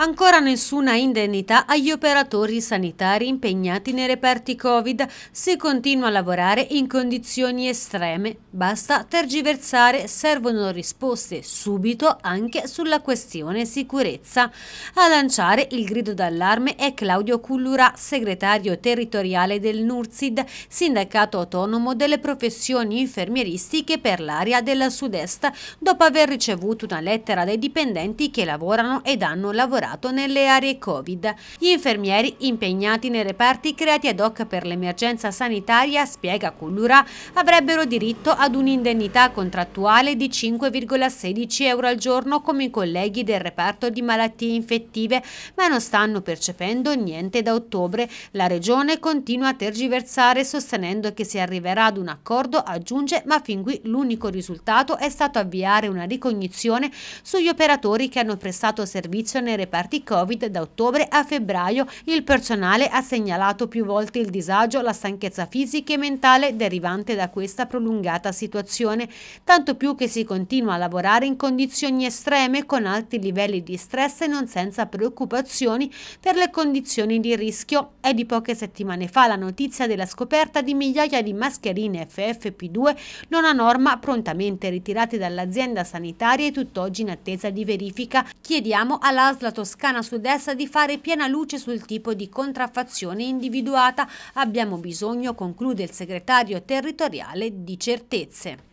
Ancora nessuna indennità agli operatori sanitari impegnati nei reperti Covid. Si continua a lavorare in condizioni estreme. Basta tergiversare, servono risposte subito anche sulla questione sicurezza. A lanciare il grido d'allarme è Claudio Cullura, segretario territoriale del NURSID, sindacato autonomo delle professioni infermieristiche per l'area della sud-est, dopo aver ricevuto una lettera dai dipendenti che lavorano ed hanno lavorato lavorato nelle aree Covid. Gli infermieri impegnati nei reparti creati ad hoc per l'emergenza sanitaria, spiega Cullura, avrebbero diritto ad un'indennità contrattuale di 5,16 euro al giorno come i colleghi del reparto di malattie infettive, ma non stanno percependo niente da ottobre. La regione continua a tergiversare sostenendo che si arriverà ad un accordo, aggiunge, ma fin qui l'unico risultato è stato avviare una ricognizione sugli operatori che hanno prestato servizio nei reparti scarti Covid da ottobre a febbraio. Il personale ha segnalato più volte il disagio, la stanchezza fisica e mentale derivante da questa prolungata situazione, tanto più che si continua a lavorare in condizioni estreme con alti livelli di stress e non senza preoccupazioni per le condizioni di rischio. È di poche settimane fa la notizia della scoperta di migliaia di mascherine FFP2 non a norma prontamente ritirate dall'azienda sanitaria e tutt'oggi in attesa di verifica. Chiediamo all'Aslato Toscana Sud-Est di fare piena luce sul tipo di contraffazione individuata. Abbiamo bisogno, conclude il segretario territoriale, di certezze.